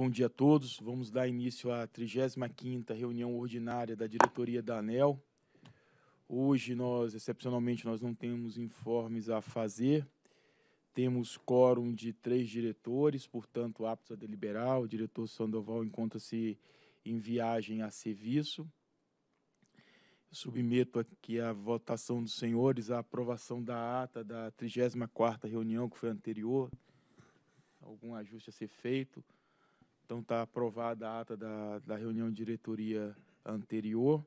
bom dia a todos. Vamos dar início à 35ª reunião ordinária da diretoria da ANEL. Hoje nós, excepcionalmente, nós não temos informes a fazer. Temos quórum de três diretores, portanto, aptos a deliberar. O diretor Sandoval encontra-se em viagem a serviço. Submeto aqui a votação dos senhores a aprovação da ata da 34ª reunião que foi anterior. Algum ajuste a ser feito? Então está aprovada a ata da, da reunião de diretoria anterior.